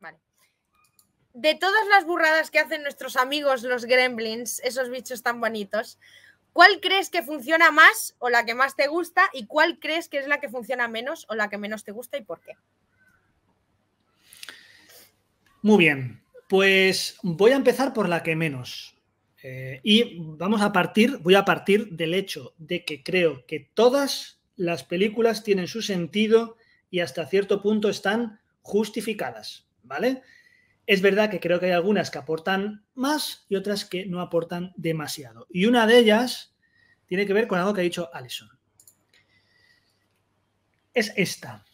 Vale. De todas las burradas que hacen nuestros amigos los gremlins, esos bichos tan bonitos, ¿cuál crees que funciona más o la que más te gusta y cuál crees que es la que funciona menos o la que menos te gusta y por qué? Muy bien, pues voy a empezar por la que menos. Eh, y vamos a partir, voy a partir del hecho de que creo que todas las películas tienen su sentido y hasta cierto punto están justificadas. ¿vale? Es verdad que creo que hay algunas que aportan más y otras que no aportan demasiado. Y una de ellas tiene que ver con algo que ha dicho Alison. Es esta.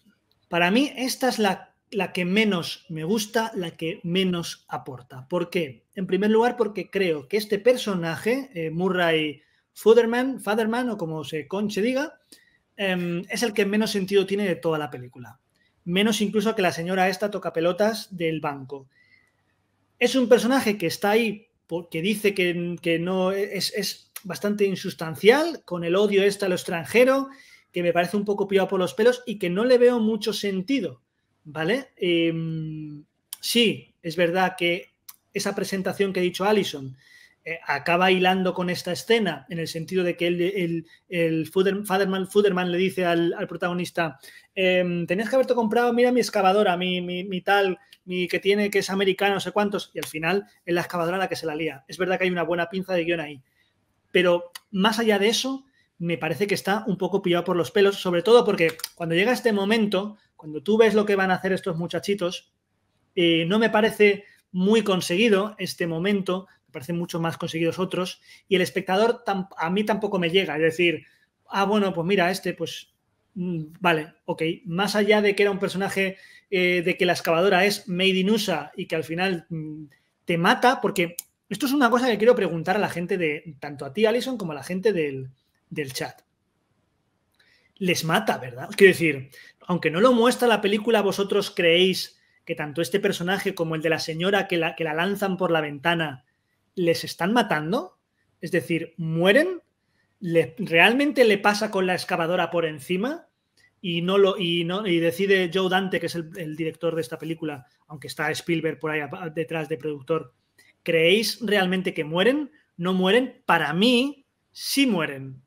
Para mí, esta es la, que menos me gusta, la que menos aporta. ¿Por qué? En primer lugar, porque creo que este personaje, eh, Murray Fatherman, Fatherman o como se conche diga, em, es el que menos sentido tiene de toda la película menos incluso que la señora esta toca pelotas del banco. Es un personaje que está ahí, porque dice que, no es, bastante insustancial, con el odio este a lo extranjero, que me parece un poco pillado por los pelos y que no le veo mucho sentido, ¿vale? Em, sí, es verdad que esa presentación que ha dicho Allison eh, acaba hilando con esta escena, en el sentido de que el, el, el Fuderman, le dice al, al protagonista, em, tenías que haberte comprado, mira mi excavadora, mi, mi, mi, tal, mi que tiene, que es americana, no sé cuántos, y al final es la excavadora la que se la lía. Es verdad que hay una buena pinza de guión ahí. Pero más allá de eso, me parece que está un poco pillado por los pelos, sobre todo porque cuando llega este momento, cuando tú ves lo que van a hacer estos muchachitos, eh, no me parece muy conseguido este momento parecen mucho más conseguidos otros, y el espectador a mí tampoco me llega, es decir, ah, bueno, pues mira, este, pues mm, Vale, ok. Más allá de que era un personaje eh, de que la excavadora es Made in USA y que al final mm, te mata, porque esto es una cosa que quiero preguntar a la gente de, tanto a ti, Alison, como a la gente del, del chat. Les mata, ¿verdad? Quiero decir, aunque no lo muestra la película, vosotros creéis que tanto este personaje como el de la señora que la, que la lanzan por la ventana les están matando, es decir, mueren, realmente le pasa con la excavadora por encima y no lo y no y decide Joe Dante, que es el, director de esta película, aunque está Spielberg por ahí detrás de productor, ¿creéis realmente que mueren? No mueren, para mí sí mueren.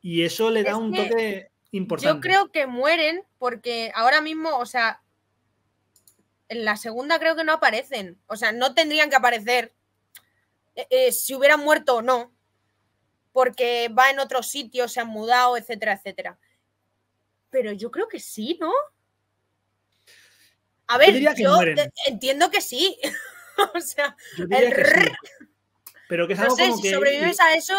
Y eso le da un toque importante. Yo creo que mueren porque ahora mismo, o sea, en la segunda creo que no aparecen. O sea, no tendrían que aparecer eh, eh, si hubieran muerto o no, porque va en otro sitio se han mudado, etcétera, etcétera. Pero yo creo que sí, ¿no? A ver, yo, entiendo que sí. o sea, Pero que sé, si sobrevives a eso.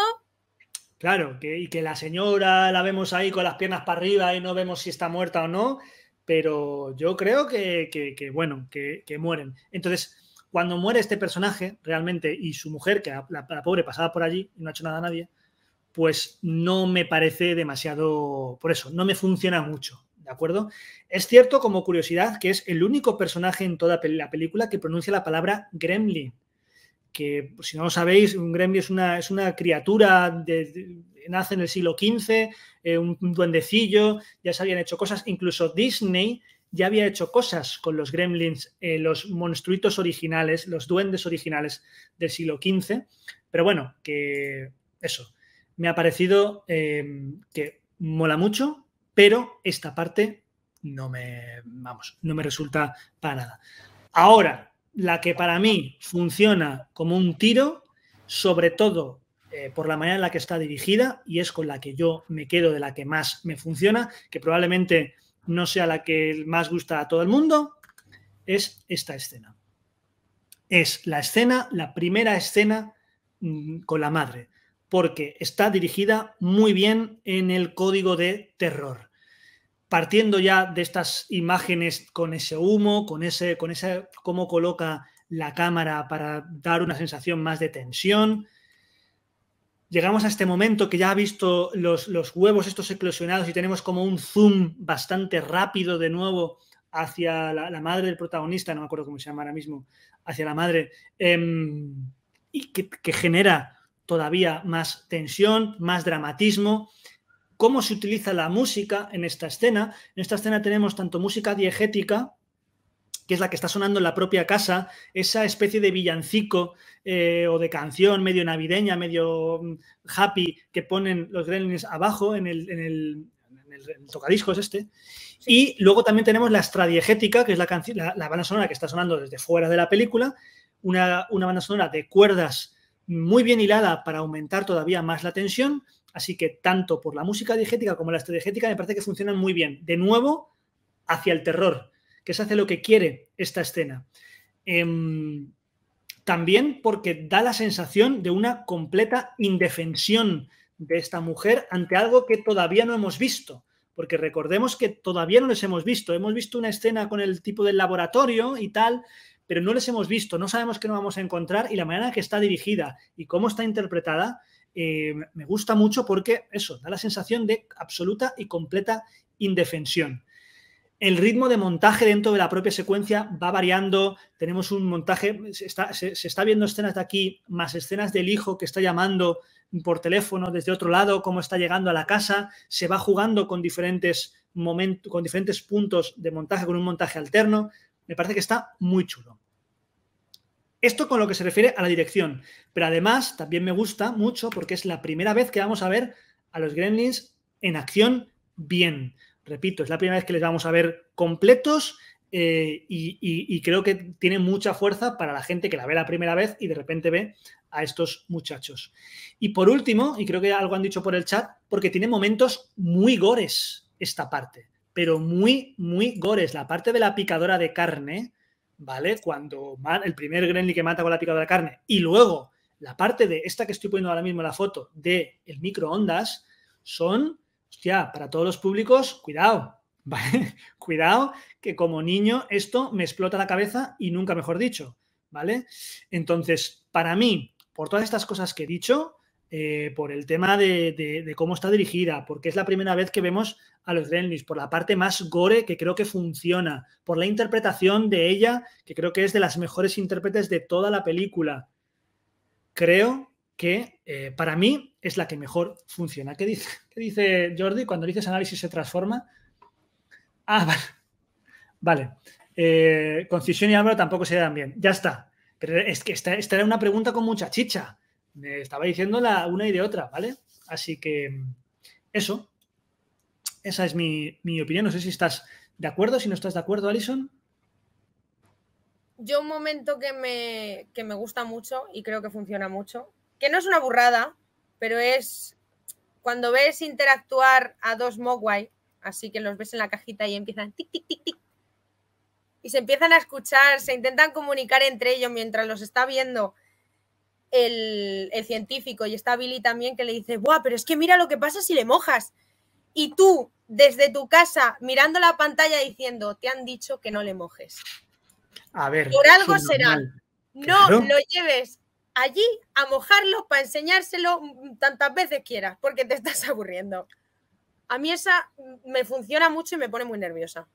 Claro, que, y que la señora la vemos ahí con las piernas para arriba y no vemos si está muerta o no, pero yo creo que, que bueno, que mueren. Entonces, cuando muere este personaje realmente y su mujer, que la, pobre pasaba por allí y no ha hecho nada a nadie, pues no me parece demasiado, por eso, no me funciona mucho, ¿de acuerdo? Es cierto, como curiosidad, que es el único personaje en toda la película que pronuncia la palabra gremlin, que pues, si no lo sabéis, un gremlin es una, es una criatura, de, nace en el siglo XV, eh, un, duendecillo, ya se habían hecho cosas, incluso Disney ya había hecho cosas con los gremlins, eh, los monstruitos originales, los duendes originales del siglo XV. Pero bueno, que eso, me ha parecido eh, que mola mucho, pero esta parte no me, vamos, no me resulta para nada. Ahora, la que para mí funciona como un tiro, sobre todo eh, por la manera en la que está dirigida, y es con la que yo me quedo, de la que más me funciona, que probablemente no sea la que más gusta a todo el mundo, es esta escena. Es la escena, la primera escena mm, con la madre, porque está dirigida muy bien en el código de terror. Partiendo ya de estas imágenes con ese humo, con ese, con ese cómo coloca la cámara para dar una sensación más de tensión, llegamos a este momento que ya ha visto los, huevos estos eclosionados y tenemos como un zoom bastante rápido de nuevo hacia la, madre del protagonista, no me acuerdo cómo se llama ahora mismo, hacia la madre, em, y que, que, genera todavía más tensión, más dramatismo. ¿Cómo se utiliza la música en esta escena? En esta escena tenemos tanto música diegética, que es la que está sonando en la propia casa, esa especie de villancico eh, o de canción medio navideña, medio mm, happy que ponen los gremlins abajo en el, en el, tocadiscos este. Y luego también tenemos la extradiegética, que es la, la, banda sonora que está sonando desde fuera de la película, una, banda sonora de cuerdas muy bien hilada para aumentar todavía más la tensión. Así que tanto por la música diegética como la extradiegética me parece que funcionan muy bien. De nuevo, hacia el terror que se hace lo que quiere esta escena. Em, también porque da la sensación de una completa indefensión de esta mujer ante algo que todavía no hemos visto. Porque recordemos que todavía no les hemos visto. Hemos visto una escena con el tipo del laboratorio y tal, pero no les hemos visto. No sabemos qué nos vamos a encontrar y la manera en que está dirigida y cómo está interpretada em, me gusta mucho porque eso da la sensación de absoluta y completa indefensión. El ritmo de montaje dentro de la propia secuencia va variando. Tenemos un montaje, se está, viendo escenas de aquí, más escenas del hijo que está llamando por teléfono desde otro lado, cómo está llegando a la casa, se va jugando con diferentes momentos, con diferentes puntos de montaje, con un montaje alterno. Me parece que está muy chulo. Esto con lo que se refiere a la dirección. Pero además también me gusta mucho porque es la primera vez que vamos a ver a los gremlins en acción bien. Repito, es la primera vez que les vamos a ver completos eh, y, creo que tiene mucha fuerza para la gente que la ve la primera vez y de repente ve a estos muchachos. Y por último, y creo que algo han dicho por el chat, porque tiene momentos muy gores esta parte, pero muy, muy gores. La parte de la picadora de carne, ¿vale? Cuando el primer Grenly que mata con la picadora de carne y luego la parte de esta que estoy poniendo ahora mismo en la foto de el microondas son ya para todos los públicos, cuidado, ¿vale? cuidado, que como niño esto me explota la cabeza y nunca mejor dicho, ¿vale? Entonces, para mí, por todas estas cosas que he dicho, eh, por el tema de, cómo está dirigida, porque es la primera vez que vemos a los Gremlins, por la parte más gore que creo que funciona, por la interpretación de ella, que creo que es de las mejores intérpretes de toda la película. Creo que eh, para mí es la que mejor funciona. ¿Qué dice, dice Jordi cuando dices análisis se transforma? Ah, vale. Vale. Eh, Concisión y hambre tampoco se dan bien. Ya está. Pero es que esta, era una pregunta con mucha chicha. Me estaba diciendo la una y de otra, ¿vale? Así que eso. Esa es mi, opinión. No sé si estás de acuerdo, si no estás de acuerdo, Alison. Yo un momento que me, que me gusta mucho y creo que funciona mucho que no es una burrada, pero es cuando ves interactuar a dos Mogwai, así que los ves en la cajita y empiezan tic, tic, tic, y se empiezan a escuchar, se intentan comunicar entre ellos mientras los está viendo el, científico y está Billy también que le dice, ¡buah, pero es que mira lo que pasa si le mojas! Y tú, desde tu casa, mirando la pantalla diciendo, te han dicho que no le mojes. A ver. Por algo será. No lo lleves allí a mojarlo para enseñárselo tantas veces quieras, porque te estás aburriendo. A mí esa me funciona mucho y me pone muy nerviosa.